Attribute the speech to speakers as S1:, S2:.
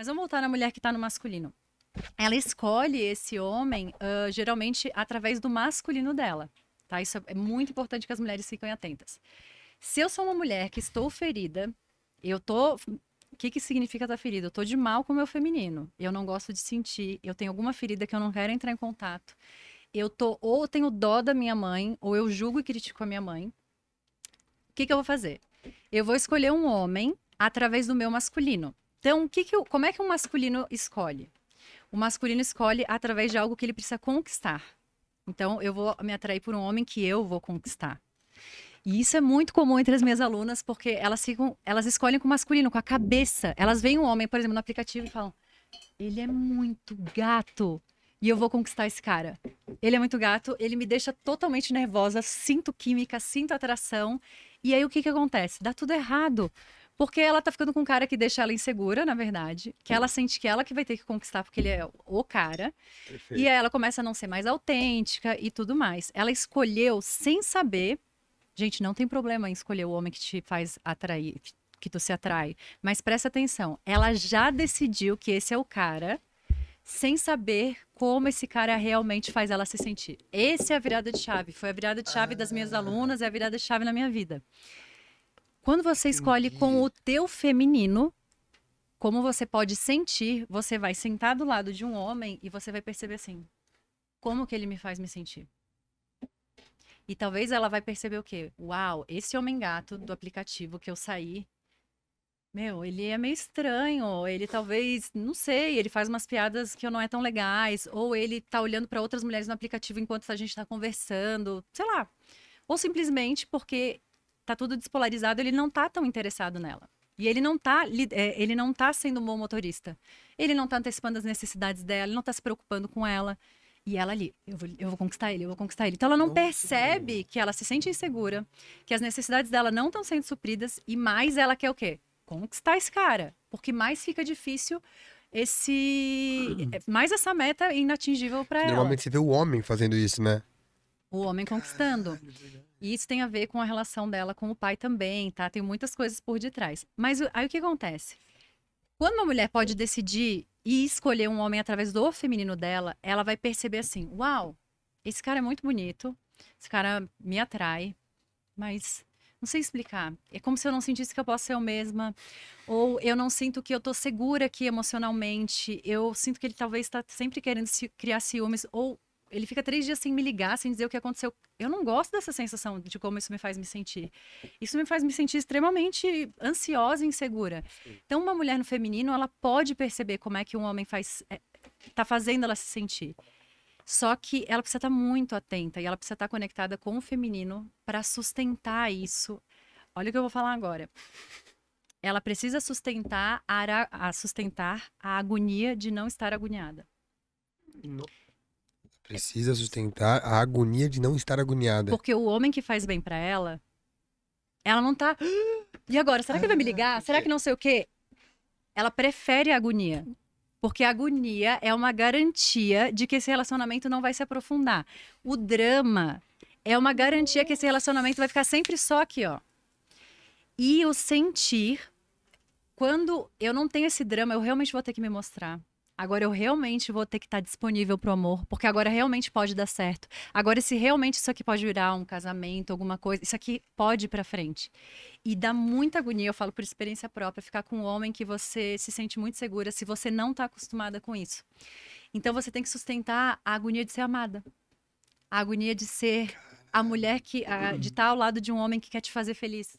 S1: Mas vamos voltar na mulher que está no masculino. Ela escolhe esse homem, uh, geralmente, através do masculino dela. Tá? Isso é muito importante que as mulheres fiquem atentas. Se eu sou uma mulher que estou ferida, eu tô. O que, que significa estar tá ferida? Eu tô de mal com o meu feminino. Eu não gosto de sentir. Eu tenho alguma ferida que eu não quero entrar em contato. Eu tô ou tenho dó da minha mãe, ou eu julgo e critico a minha mãe. O que, que eu vou fazer? Eu vou escolher um homem através do meu masculino. Então, que que, como é que um masculino escolhe? O masculino escolhe através de algo que ele precisa conquistar. Então, eu vou me atrair por um homem que eu vou conquistar. E isso é muito comum entre as minhas alunas, porque elas ficam, elas escolhem com o masculino, com a cabeça. Elas veem um homem, por exemplo, no aplicativo e falam: ele é muito gato e eu vou conquistar esse cara. Ele é muito gato, ele me deixa totalmente nervosa, sinto química, sinto atração. E aí o que que acontece? Dá tudo errado, porque ela tá ficando com um cara que deixa ela insegura, na verdade. Que ela sente que ela que vai ter que conquistar, porque ele é o cara. Perfeito. E aí ela começa a não ser mais autêntica e tudo mais. Ela escolheu sem saber. Gente, não tem problema em escolher o homem que te faz atrair, que tu se atrai. Mas presta atenção, ela já decidiu que esse é o cara, sem saber como esse cara realmente faz ela se sentir. Essa é a virada de chave. Foi a virada de chave ah. das minhas ah. alunas, é a virada de chave na minha vida. Quando você escolhe Entendi. com o teu feminino, como você pode sentir, você vai sentar do lado de um homem e você vai perceber assim: como que ele me faz me sentir? E talvez ela vai perceber o quê? Uau, esse homem gato do aplicativo que eu saí, meu, ele é meio estranho, ele talvez, não sei, ele faz umas piadas que não é tão legais, ou ele tá olhando para outras mulheres no aplicativo enquanto a gente tá conversando, sei lá. Ou simplesmente porque tá tudo despolarizado, ele não tá tão interessado nela. E ele não tá, é, ele não tá sendo um bom motorista. Ele não tá antecipando as necessidades dela, ele não tá se preocupando com ela. E ela ali, eu vou, eu vou conquistar ele, eu vou conquistar ele. Então ela não Nossa, percebe que ela se sente insegura, que as necessidades dela não estão sendo supridas e mais ela quer o quê? Conquistar esse cara, porque mais fica difícil esse hum. é, mais essa meta é inatingível para ela. Normalmente você vê o homem fazendo isso, né? O homem conquistando. e isso tem a ver com a relação dela com o pai também, tá? Tem muitas coisas por detrás. Mas aí o que acontece? Quando uma mulher pode decidir e escolher um homem através do feminino dela, ela vai perceber assim: uau, esse cara é muito bonito, esse cara me atrai, mas não sei explicar. É como se eu não sentisse que eu posso ser eu mesma, ou eu não sinto que eu tô segura aqui emocionalmente, eu sinto que ele talvez está sempre querendo criar ciúmes, ou ele fica três dias sem me ligar, sem dizer o que aconteceu. Eu não gosto dessa sensação de como isso me faz me sentir. Isso me faz me sentir extremamente ansiosa e insegura. Então, uma mulher no feminino, ela pode perceber como é que um homem faz, é, tá fazendo ela se sentir. Só que ela precisa estar tá muito atenta e ela precisa estar tá conectada com o feminino para sustentar isso. Olha o que eu vou falar agora. Ela precisa sustentar a, a sustentar a agonia de não estar agoniada. Precisa sustentar a agonia de não estar agoniada. Porque o homem que faz bem para ela, ela não tá. Ah, e agora? Será que ah, vai me ah, ligar? Será que não sei o quê? Ela prefere a agonia. Porque a agonia é uma garantia de que esse relacionamento não vai se aprofundar. O drama é uma garantia que esse relacionamento vai ficar sempre só aqui, ó. E o sentir, quando eu não tenho esse drama, eu realmente vou ter que me mostrar. Agora eu realmente vou ter que estar tá disponível para o amor, porque agora realmente pode dar certo. Agora, se realmente isso aqui pode virar um casamento, alguma coisa, isso aqui pode ir para frente. E dá muita agonia, eu falo por experiência própria, ficar com um homem que você se sente muito segura se você não está acostumada com isso. Então você tem que sustentar a agonia de ser amada, a agonia de ser a mulher que a, de estar tá ao lado de um homem que quer te fazer feliz.